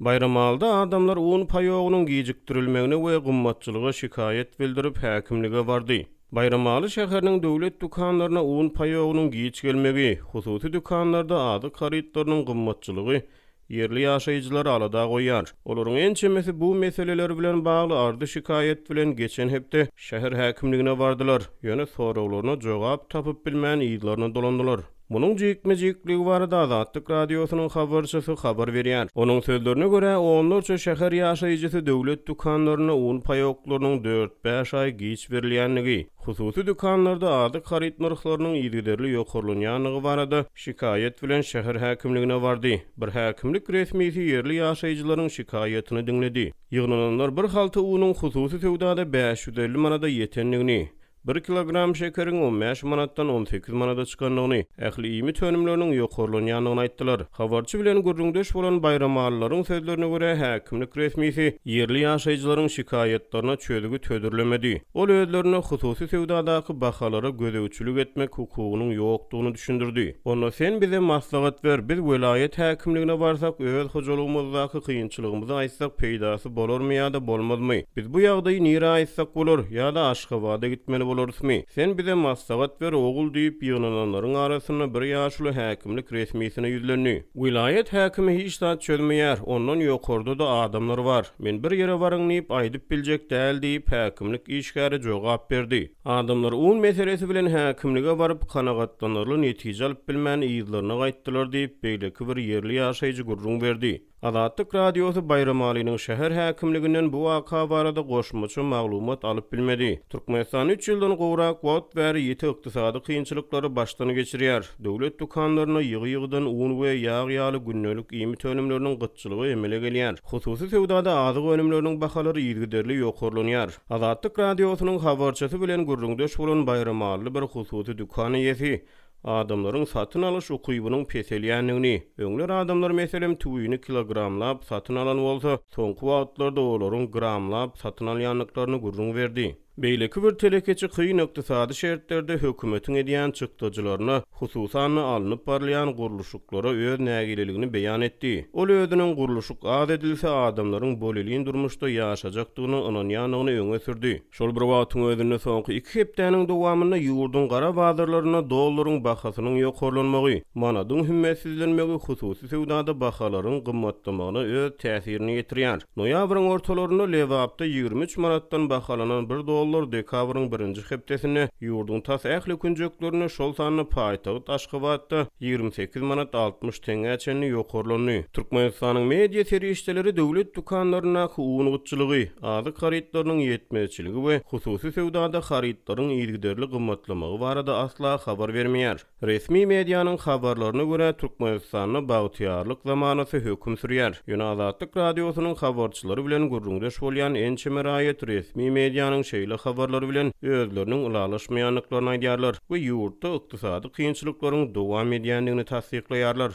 Bayramalda adamlar uun payoğunun giyicik türülmeğine ve gummatçılığa şikayet bildirip hakimliğe vardı. Bayramalı şeherinin devlet dukanlarına uun payoğunun giyic gelmegi, hususi dukanlarda adı karitlarının gummatçılığı, Yerli yaşayıcılar alada goyar. Olurun en çemesi bu meseleler bilen bağlı ardı şikayet bilen geçen hepte şehir hakimliğine vardılar. Yöne soru olurna cevap tapıp bilmeyen iyilerine dolandılar. Munun jükme jüklik barada Azadlyk radiosynyň habarçysy habar berýär. Onuň sözlerine görä onlarça şäher ýaşaýjysy döwlet dükanlaryna un paýoklarynyň 4-5 aý giç berilýändigi, hususy dükanlarda ady harit narhlarynyň ýygyderli ýokurlanýanlygy barada şikayet bilen şäher häkimligine bardy. Bir häkimlik resmiýeti ýerli ýaşaýjylaryň şikayetini dinledi. Ýygnanlar bir halty unyň hususy sewdada 550 manada ýetenligini, 1 kilogram şekerin 15 manattan 18 manata çıkanlığını, ehli iyimi tönümlerinin yokorluğun yanlığını aýtdylar. Havarçı bilen gürlündeş olan bayram ağırların sözlerine göre hakimlik resmisi yerli ýaşajylaryň şikayetlerine çözügü tödürlemedi. Ol lözlerine hususi sevdadaki bakalara göze etmek hukukunun yoktuğunu düşündürdü. Onu sen bize maslahat ver, biz velayet häkimligine varsak öz hocalığımızdaki kıyınçılığımızı aitsak peydası bolor ya da bolmaz Biz bu ýagdaýy nira aitsak olur ya da aşkı gitmeli bolarsmy? Sen bize masavat ber ogul diýip ýygnananlaryň arasyna bir ýaşly häkimlik resmisini ýüzlenýär. Wilayet häkimi hiç zat çözmeýär, ondan ýokarda da adamlar var. Men bir yere baryň diýip aýdyp biljek däl diýip häkimlik işgäri jogap berdi. Adamlar uň meselesi bilen häkimlige baryp kanagatlanyrly netije alyp bilmän ýyzlaryna gaýtdylar diýip beýle kibir yerli ýaşaýjy gurrun verdi. Azatlyk radiosu Bayramalyň şäher häkimliginden bu waka barada goşmuşy maglumat alyp bilmedi. Türkmenistan 3 ýyldan gowrak wagt berip ýetip ykdysady kynçylyklary başdan geçirýär. Döwlet dukanlaryna ýygy-ýygydan un we ýağ ýaly günnelik ýemi tönümleriniň gytçylygy emele gelýär. Hususy sewdada adyg önümleriniň bahalary ýygyderli ýokurlanýar. Azatlyk radiosynyň habarçysy bilen gurrundeş bolan Bayramalyň bir hususy dukany ýeti. Adamların satın alış o peseliyanini. peseliyenini. Öngler adamlar meselem tüyünü kilogramla satın alan olsa, son kuatlar da olorun gramla satın alyanlıklarını gurrun verdi. Beýleki bir telekeçi kyn ökdysady şertlerde hökümetiň edýän çykdyjylaryna, hususan alınıp barlayan guruluşuklara öz nägililigini beýan etdi. Ol öýdünin guruluşuk ad edilse adamlaryň durmuştu durmuşda ýaşajakdygyny onun ýanyny öňe sürdi. Şol bir wagtyň öýdünde soňky iki hepdeniň dowamyny ýurdun gara wadyrlaryna dollaryň bahasynyň ýokarlanmagy, manadyň himmetsizlenmegi hususy sewdada bahalaryň gymmatlamagyna öz täsirini ýetirýär. Noýabryň ortalaryna Lewapda 23 manatdan bahalanan bir do, dollar dekabrın birinci heptesini yurdun tas ähli künjöklörünü şol sanını paytağı taşkıvatdı 28 manat 60 tenge çenini yokorlonu. Türkmenistan'ın medya seri işçileri devlet dukanlarına uğunutçılığı, azı karitlarının yetmeçiliği ve hususi sevdada karitların izgiderli gımmatlamağı varada asla xabar vermeyer. Resmi medyanın xabarlarına göre Türkmenistan'ı bağıtiyarlık zamanası hüküm sürüyer. Yunalatlık radyosunun xabarçıları bilen gurrungdaş olyan en çemerayet resmi medyanın şeyle ýa habarlar bilen özleriniň ulalaşmaýanlyklaryny aýdýarlar we ýurtda ykdysady kynçylyklaryň dowam edýändigini tassyklaýarlar.